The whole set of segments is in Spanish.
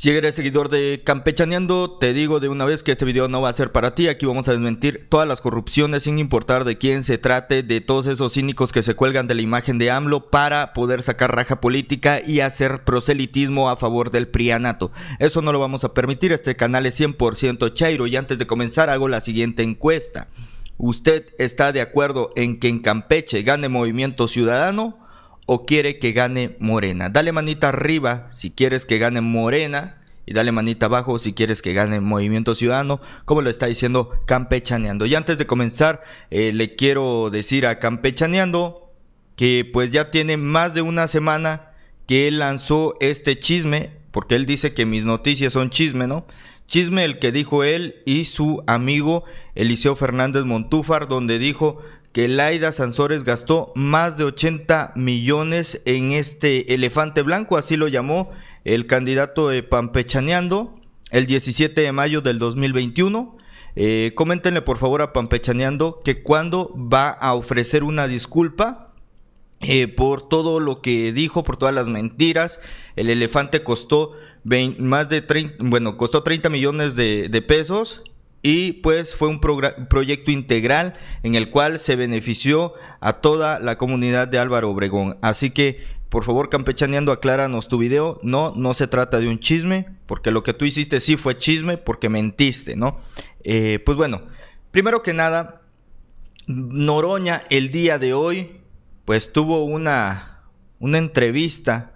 Si eres seguidor de Campechaneando, te digo de una vez que este video no va a ser para ti. Aquí vamos a desmentir todas las corrupciones sin importar de quién se trate, de todos esos cínicos que se cuelgan de la imagen de AMLO para poder sacar raja política y hacer proselitismo a favor del prianato. Eso no lo vamos a permitir, este canal es 100% chairo y antes de comenzar hago la siguiente encuesta. ¿Usted está de acuerdo en que en Campeche gane Movimiento Ciudadano? o quiere que gane Morena. Dale manita arriba si quieres que gane Morena y dale manita abajo si quieres que gane Movimiento Ciudadano, como lo está diciendo Campechaneando. Y antes de comenzar, eh, le quiero decir a Campechaneando que pues ya tiene más de una semana que él lanzó este chisme, porque él dice que mis noticias son chisme, ¿no? Chisme el que dijo él y su amigo Eliseo Fernández Montúfar, donde dijo que Laida Sansores gastó más de 80 millones en este elefante blanco, así lo llamó el candidato de Pampechaneando el 17 de mayo del 2021. Eh, coméntenle por favor a Pampechaneando que cuando va a ofrecer una disculpa. Eh, por todo lo que dijo, por todas las mentiras, el elefante costó más de 30, bueno, costó 30 millones de, de pesos y pues fue un proyecto integral en el cual se benefició a toda la comunidad de Álvaro Obregón. Así que, por favor, campechaneando, acláranos tu video. No, no se trata de un chisme, porque lo que tú hiciste sí fue chisme, porque mentiste, ¿no? Eh, pues bueno, primero que nada, Noroña el día de hoy, pues tuvo una, una entrevista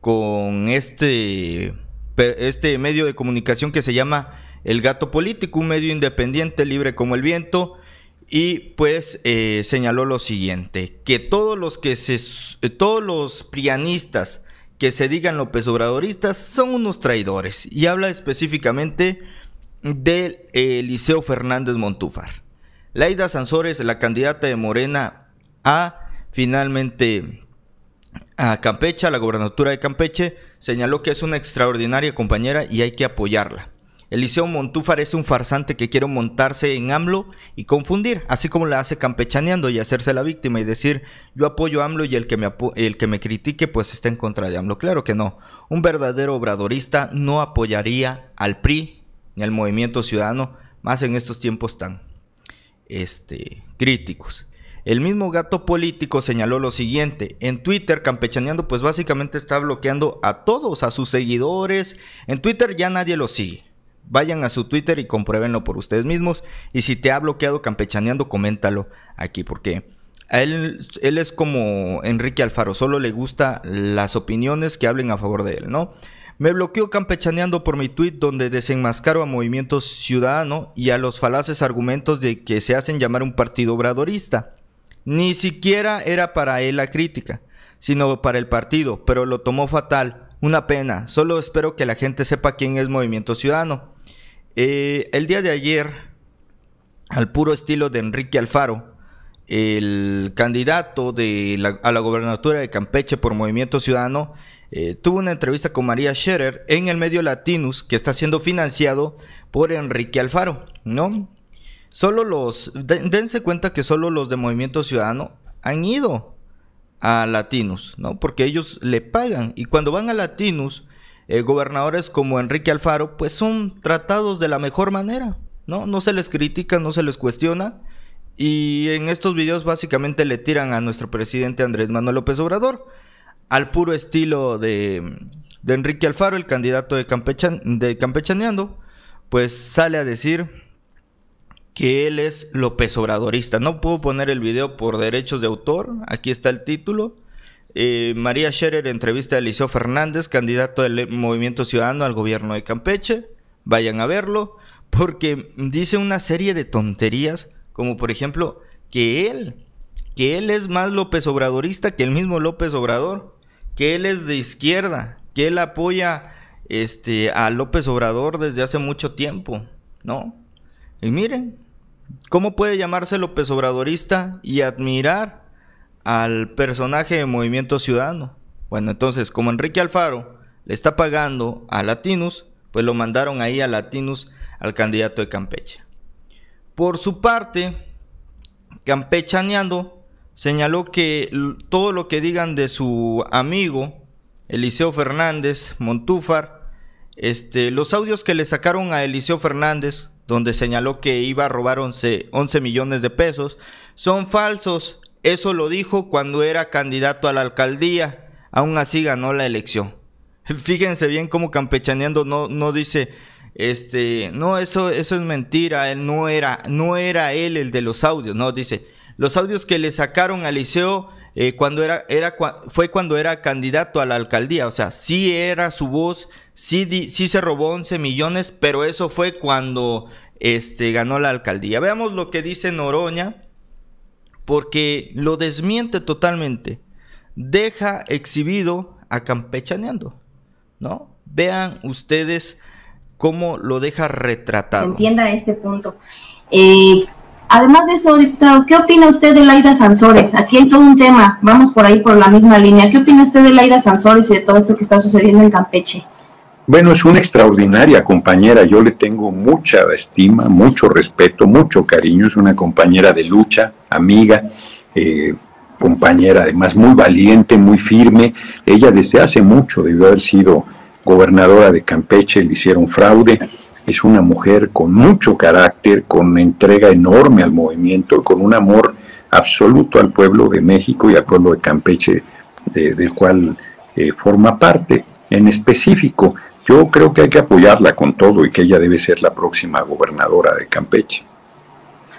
con este, este medio de comunicación que se llama el Gato Político, un medio independiente libre como el viento, y pues eh, señaló lo siguiente, que todos los, que se, eh, todos los prianistas que se digan López Obradoristas son unos traidores, y habla específicamente de eh, Eliseo Fernández Montúfar. Laida Sansores, la candidata de Morena a finalmente a Campeche, a la gobernatura de Campeche, señaló que es una extraordinaria compañera y hay que apoyarla. Eliseo Montúfar es un farsante que quiere montarse en AMLO y confundir, así como la hace campechaneando y hacerse la víctima y decir yo apoyo AMLO y el que me, el que me critique pues está en contra de AMLO. Claro que no. Un verdadero obradorista no apoyaría al PRI ni al movimiento ciudadano, más en estos tiempos tan este, críticos. El mismo gato político señaló lo siguiente, en Twitter campechaneando pues básicamente está bloqueando a todos, a sus seguidores, en Twitter ya nadie lo sigue, Vayan a su Twitter y compruébenlo por ustedes mismos. Y si te ha bloqueado campechaneando, coméntalo aquí porque a él, es como Enrique Alfaro, solo le gusta las opiniones que hablen a favor de él, ¿no? Me bloqueó campechaneando por mi tweet donde desenmascaro a Movimiento Ciudadano y a los falaces argumentos de que se hacen llamar un partido obradorista. Ni siquiera era para él la crítica, sino para el partido, pero lo tomó fatal una pena. Solo espero que la gente sepa quién es Movimiento Ciudadano. Eh, el día de ayer, al puro estilo de Enrique Alfaro, el candidato de a la gobernatura de Campeche por Movimiento Ciudadano, eh, tuvo una entrevista con María Scherer en el medio Latinus que está siendo financiado por Enrique Alfaro, ¿no? Solo los, dense cuenta que solo los de Movimiento Ciudadano han ido a Latinos, ¿no? Porque ellos le pagan. Y cuando van a Latinos, eh, gobernadores como Enrique Alfaro, pues son tratados de la mejor manera, ¿no? No se les critica, no se les cuestiona. Y en estos videos básicamente le tiran a nuestro presidente Andrés Manuel López Obrador, al puro estilo de, Enrique Alfaro, el candidato de, Campechan, de Campechaneando, pues sale a decir que él es López Obradorista. No puedo poner el video por derechos de autor, aquí está el título. Eh, María Scherer entrevista a Eliseo Fernández, candidato del Movimiento Ciudadano al gobierno de Campeche. Vayan a verlo, porque dice una serie de tonterías, como por ejemplo que él, que él es más López Obradorista que el mismo López Obrador, que él es de izquierda, que él apoya este, a López Obrador desde hace mucho tiempo, ¿no? Y miren, ¿Cómo puede llamarse López Obradorista y admirar al personaje de Movimiento Ciudadano? Bueno, entonces, como Enrique Alfaro le está pagando a Latinus, pues lo mandaron ahí a Latinus al candidato de Campeche. Por su parte, Campechaneando señaló que todo lo que digan de su amigo Eliseo Fernández Montúfar, este, los audios que le sacaron a Eliseo Fernández donde señaló que iba a robar 11, millones de pesos, son falsos. Eso lo dijo cuando era candidato a la alcaldía. Aún así ganó la elección. Fíjense bien cómo campechaneando no, no dice, este, no, eso, eso es mentira, él no era, no era él el de los audios, no, dice, los audios que le sacaron a Liceo eh, cuando era, era, fue cuando era candidato a la alcaldía. O sea, sí era su voz, sí, se robó 11 millones, pero eso fue cuando este, ganó la alcaldía. Veamos lo que dice Noroña, porque lo desmiente totalmente. Deja exhibido a Campechaneando, ¿no? Vean ustedes cómo lo deja retratado. Entienda este punto. Eh, Además de eso, diputado, ¿qué opina usted de Laida Sansores? Aquí hay todo un tema, vamos por ahí por la misma línea. ¿Qué opina usted de Laida Sansores y de todo esto que está sucediendo en Campeche? Bueno, es una extraordinaria compañera, yo le tengo mucha estima, mucho respeto, mucho cariño, es una compañera de lucha, amiga, eh, compañera además muy valiente, muy firme. Ella desde hace mucho debió haber sido gobernadora de Campeche, le hicieron fraude es una mujer con mucho carácter, con una entrega enorme al movimiento, con un amor absoluto al pueblo de México y al pueblo de Campeche, del cual eh, forma parte. En específico, yo creo que hay que apoyarla con todo y que ella debe ser la próxima gobernadora de Campeche.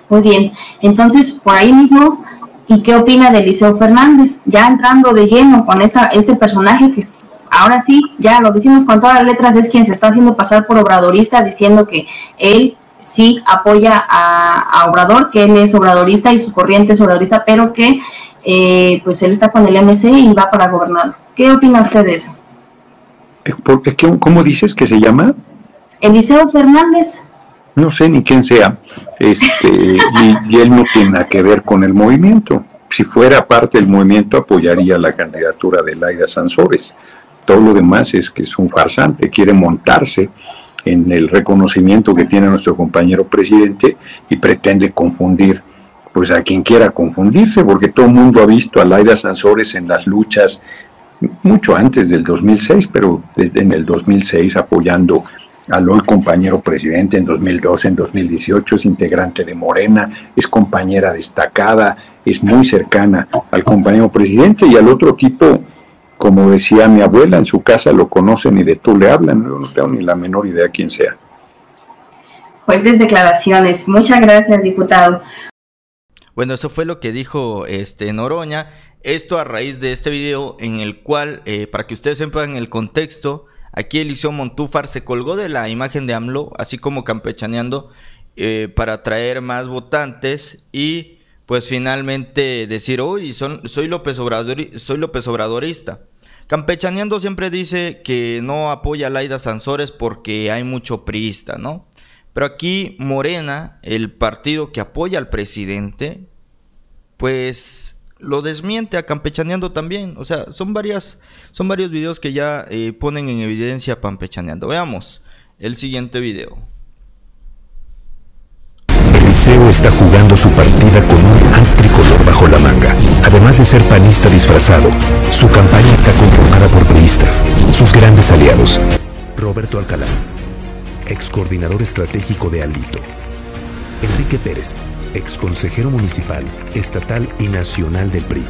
Muy bien, entonces por ahí mismo, ¿y qué opina de Eliseo Fernández? Ya entrando de lleno con esta, este personaje que ahora sí, ya lo decimos con todas las letras, es quien se está haciendo pasar por obradorista diciendo que él sí apoya a, Obrador, que él es obradorista y su corriente es obradorista, pero que eh, pues él está con el MC y va para gobernador. ¿Qué opina usted de eso? Eh, ¿Cómo dices que se llama? Eliseo Fernández. No sé ni quién sea, este, y, él no tiene nada que ver con el movimiento si fuera parte del movimiento apoyaría la candidatura de Laida Sansores, todo lo demás es que es un farsante, quiere montarse en el reconocimiento que tiene nuestro compañero presidente y pretende confundir pues a quien quiera confundirse, porque todo el mundo ha visto a Laida Sansores en las luchas mucho antes del 2006, pero desde en el 2006 apoyando al hoy compañero presidente en 2012, en 2018, es integrante de Morena, es compañera destacada, es muy cercana al compañero presidente y al otro equipo como decía mi abuela, en su casa lo conocen y de tú le hablan, no, tengo ni la menor idea quién sea. Fuertes declaraciones. Muchas gracias, diputado. Bueno, eso fue lo que dijo este Noroña. Esto a raíz de este video en el cual, eh, para que ustedes sepan el contexto, aquí Eliseo Montúfar se colgó de la imagen de AMLO, así como campechaneando, eh, para atraer más votantes y pues finalmente decir, uy, soy, López Obrador, soy Obradorista. Campechaneando siempre dice que no apoya a Laida Sansores porque hay mucho priista, ¿no? Pero aquí Morena, el partido que apoya al presidente, pues lo desmiente a Campechaneando también. O sea, son, varias, son varios videos que ya eh, ponen en evidencia a Campechaneando. Veamos el siguiente video. Eliseo está jugando su partida con un astre bajo la manga. Además de ser panista disfrazado, su campaña está conformada por priistas, sus grandes aliados. Roberto Alcalá, ex coordinador estratégico de Alito. Enrique Pérez, ex consejero municipal, estatal y nacional del PRI.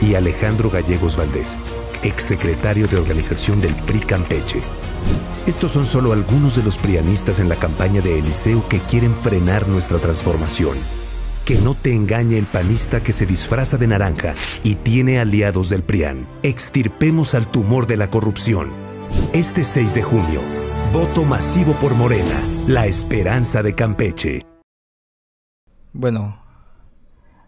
Y Alejandro Gallegos Valdés, ex secretario de organización del PRI Campeche. Estos son solo algunos de los prianistas en la campaña de Eliseo que quieren frenar nuestra transformación. Que no te engañe el panista que se disfraza de naranja y tiene aliados del PRIAN. Extirpemos al tumor de la corrupción. Este 6 de junio, voto masivo por Morena, la esperanza de Campeche. Bueno,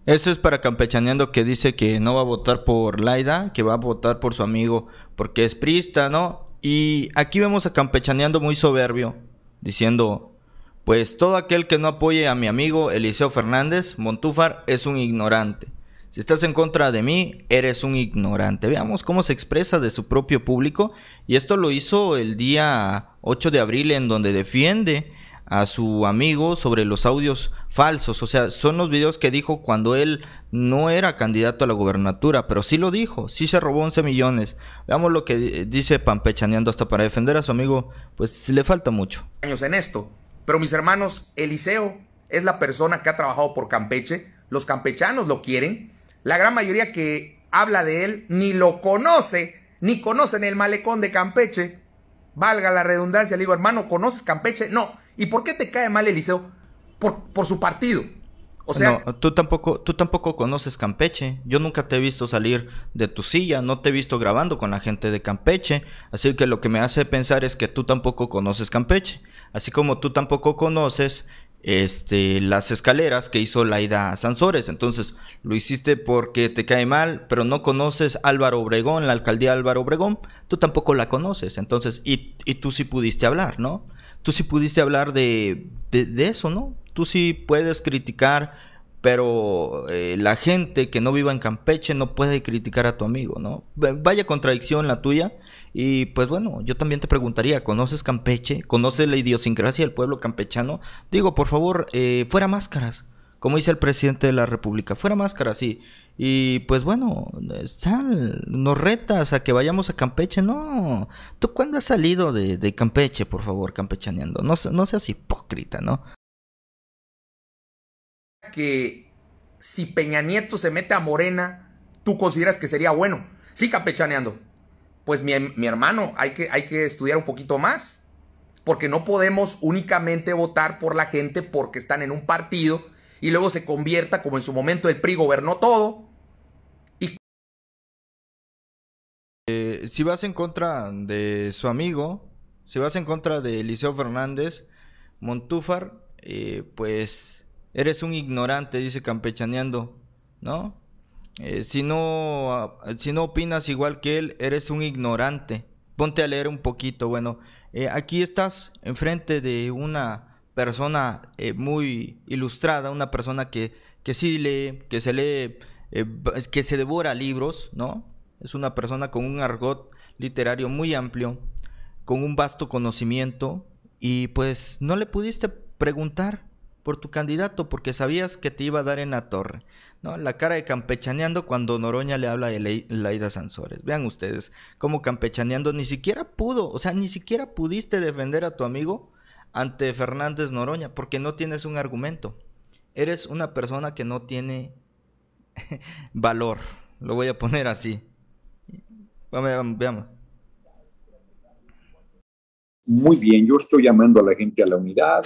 eso es para Campechaneando que dice que no va a votar por Laida, que va a votar por su amigo porque es prista, ¿no? Y aquí vemos a Campechaneando muy soberbio, diciendo, pues todo aquel que no apoye a mi amigo Eliseo Fernández Montúfar es un ignorante. Si estás en contra de mí, eres un ignorante. Veamos cómo se expresa de su propio público. Y esto lo hizo el día 8 de abril en donde defiende a su amigo sobre los audios falsos. O sea, son los videos que dijo cuando él no era candidato a la gubernatura, pero sí lo dijo, sí se robó 11 millones. Veamos lo que dice Pampechaneando hasta para defender a su amigo, pues le falta mucho. Años en esto, pero mis hermanos, Eliseo es la persona que ha trabajado por Campeche, los campechanos lo quieren, la gran mayoría que habla de él ni lo conoce, ni conocen el malecón de Campeche. Valga la redundancia, le digo, hermano, ¿conoces Campeche? No, ¿Y por qué te cae mal Eliseo? Por, por su partido. O sea, no, tú tampoco, tú tampoco conoces Campeche. Yo nunca te he visto salir de tu silla, no te he visto grabando con la gente de Campeche. Así que lo que me hace pensar es que tú tampoco conoces Campeche. Así como tú tampoco conoces este, las escaleras que hizo Laida Sansores. Entonces, lo hiciste porque te cae mal, pero no conoces Álvaro Obregón, la alcaldía Álvaro Obregón, tú tampoco la conoces. Entonces, y, y tú sí pudiste hablar, ¿no? tú sí pudiste hablar de, de, eso, ¿no? Tú sí puedes criticar, pero eh, la gente que no viva en Campeche no puede criticar a tu amigo, ¿no? Vaya contradicción la tuya. Y pues bueno, yo también te preguntaría, ¿conoces Campeche? ¿Conoces la idiosincrasia del pueblo campechano? Digo, por favor, eh, fuera máscaras como dice el presidente de la República, fuera máscaras sí. Y pues bueno, sal, nos retas a que vayamos a Campeche. No, ¿tú cuándo has salido de, Campeche, por favor, campechaneando? No, no seas hipócrita, ¿no? Que si Peña Nieto se mete a Morena, tú consideras que sería bueno. Sí, campechaneando. Pues mi, mi hermano, hay que, hay que estudiar un poquito más. Porque no podemos únicamente votar por la gente porque están en un partido y luego se convierta, como en su momento el PRI gobernó todo. Y... Eh, si vas en contra de su amigo, si vas en contra de Eliseo Fernández, Montúfar, eh, pues eres un ignorante, dice campechaneando, ¿no? Eh, si, no ah, si no opinas igual que él, eres un ignorante. Ponte a leer un poquito. Bueno, aquí estás enfrente de una persona eh, muy ilustrada, una persona que, que sí lee, que se lee, eh, que se devora libros, ¿no? Es una persona con un argot literario muy amplio, con un vasto conocimiento, y pues no le pudiste preguntar por tu candidato porque sabías que te iba a dar en la torre, ¿no? La cara de campechaneando cuando Noroña le habla de Laida Sansores. Vean ustedes cómo campechaneando ni siquiera pudo, o sea, ni siquiera pudiste defender a tu amigo ante Fernández Noroña, porque no tienes un argumento. Eres una persona que no tiene valor, lo voy a poner así. Vamos, veamos. Muy bien, yo estoy llamando a la gente a la unidad,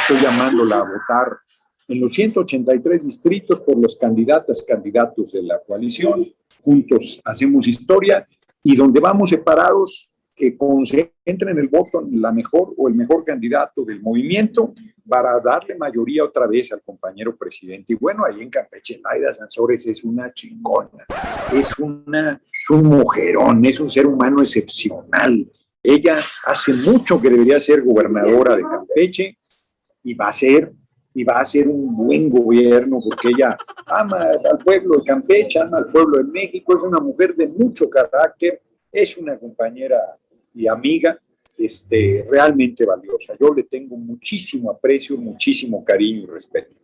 estoy llamándola a votar en los 183 distritos por los candidatas, candidatos de la coalición. Juntos hacemos historia y donde vamos separados que concentren el voto la mejor o el mejor candidato del movimiento para darle mayoría otra vez al compañero presidente. Y bueno, ahí en Campeche, Laida Sanzores es una chingona, es, una, es un mujerón, es un ser humano excepcional. Ella hace mucho que debería ser gobernadora de Campeche y va a ser y va a ser un buen gobierno porque ella ama al pueblo de Campeche, ama al pueblo de México, es una mujer de mucho carácter, es una compañera y amiga este, realmente valiosa. Yo le tengo muchísimo aprecio, muchísimo cariño y respeto.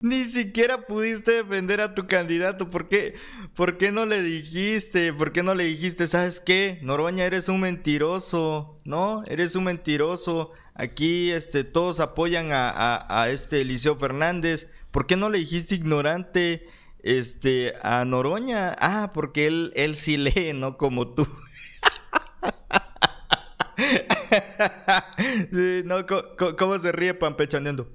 Ni siquiera pudiste defender a tu candidato. ¿Por qué? ¿Por qué no le dijiste? ¿Por qué no le dijiste? ¿Sabes qué? Noroña, eres un mentiroso. ¿No? Eres un mentiroso. Aquí este, todos apoyan a, este Eliseo Fernández. ¿Por qué no le dijiste ignorante este, a Noroña? Ah, porque él, él sí lee, no como tú. sí, no, ¿cómo se ríe pampechaneando?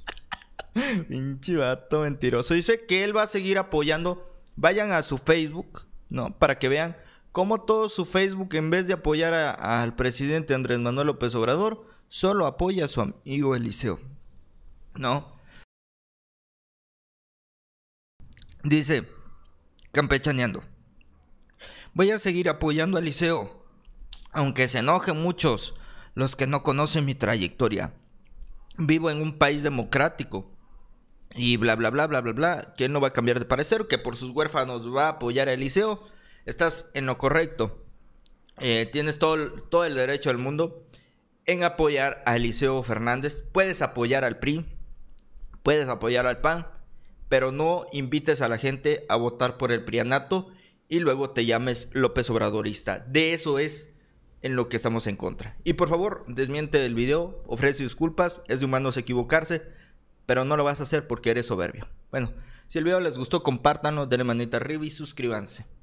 Pinche vato mentiroso. Dice que él va a seguir apoyando. Vayan a su Facebook, ¿no? Para que vean cómo todo su Facebook, en vez de apoyar al presidente Andrés Manuel López Obrador, solo apoya a su amigo Eliseo, ¿no? Dice, campechaneando. Voy a seguir apoyando a Eliseo aunque se enojen muchos los que no conocen mi trayectoria, vivo en un país democrático y bla, bla, bla, bla, bla, bla, que no va a cambiar de parecer, que por sus huérfanos va a apoyar a Eliseo. Estás en lo correcto. Eh, tienes todo, todo el derecho del mundo en apoyar a Eliseo Fernández. Puedes apoyar al PRI, puedes apoyar al PAN, pero no invites a la gente a votar por el prianato y luego te llames López Obradorista. De eso es en lo que estamos en contra. Y por favor, desmiente el video, ofrece disculpas, es de humanos equivocarse, pero no lo vas a hacer porque eres soberbio. Bueno, si el video les gustó, compártanlo, denle manita arriba y suscríbanse.